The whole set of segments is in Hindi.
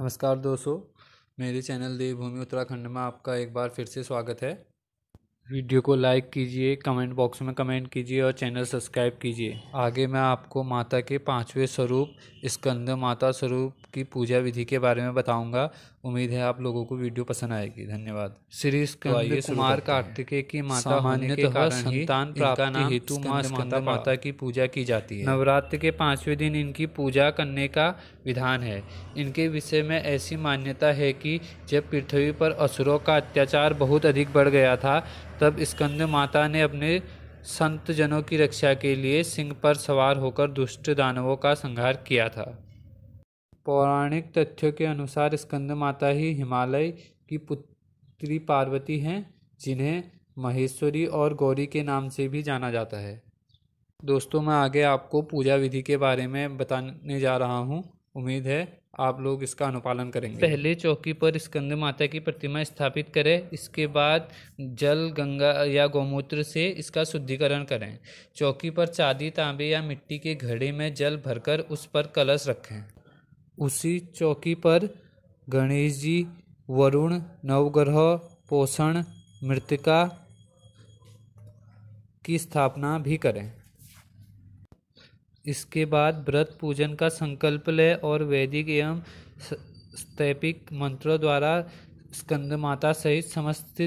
नमस्कार दोस्तों मेरे चैनल देवभूमि उत्तराखंड में आपका एक बार फिर से स्वागत है वीडियो को लाइक कीजिए कमेंट बॉक्स में कमेंट कीजिए और चैनल सब्सक्राइब कीजिए आगे मैं आपको माता के पांचवें स्वरूप स्कंद माता स्वरूप की पूजा विधि के बारे में बताऊंगा उम्मीद है आप लोगों को वीडियो पसंद आएगी धन्यवाद श्री तो स्कंद कुमार कार्तिकेय की माता होने के कारण संतान प्राप्ति हेतु माता माता की पूजा की जाती है नवरात्र के पांचवें दिन इनकी पूजा करने का विधान है इनके विषय में ऐसी मान्यता है कि जब पृथ्वी पर असुरों का अत्याचार बहुत अधिक बढ़ गया था तब स्कंद माता ने अपने संत जनों की रक्षा के लिए सिंह पर सवार होकर दुष्ट दानवों का संहार किया था पौराणिक तथ्यों के अनुसार स्कंद माता ही हिमालय की पुत्री पार्वती हैं जिन्हें महेश्वरी और गौरी के नाम से भी जाना जाता है दोस्तों मैं आगे आपको पूजा विधि के बारे में बताने जा रहा हूँ उम्मीद है आप लोग इसका अनुपालन करेंगे पहले चौकी पर स्कंद माता की प्रतिमा स्थापित करें इसके बाद जल गंगा या गौमूत्र से इसका शुद्धिकरण करें चौकी पर चांदी तांबे या मिट्टी के घड़े में जल भरकर उस पर कलश रखें उसी चौकी पर गणेश जी वरुण नवग्रह पोषण मृतिका की स्थापना भी करें इसके बाद व्रत पूजन का संकल्प लें और वैदिक एवं स्थैपिक मंत्रों द्वारा स्कंदमाता सहित समस्त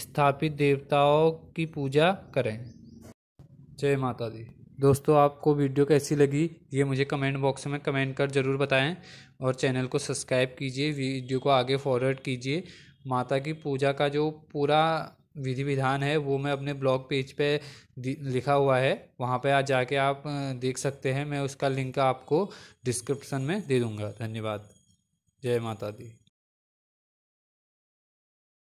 स्थापित देवताओं की पूजा करें जय माता दी दोस्तों आपको वीडियो कैसी लगी ये मुझे कमेंट बॉक्स में कमेंट कर ज़रूर बताएं और चैनल को सब्सक्राइब कीजिए वीडियो को आगे फॉरवर्ड कीजिए माता की पूजा का जो पूरा विधि विधान है वो मैं अपने ब्लॉग पेज पे लिखा हुआ है वहाँ पे आज जाके आप देख सकते हैं मैं उसका लिंक आपको डिस्क्रिप्शन में दे दूँगा धन्यवाद जय माता दी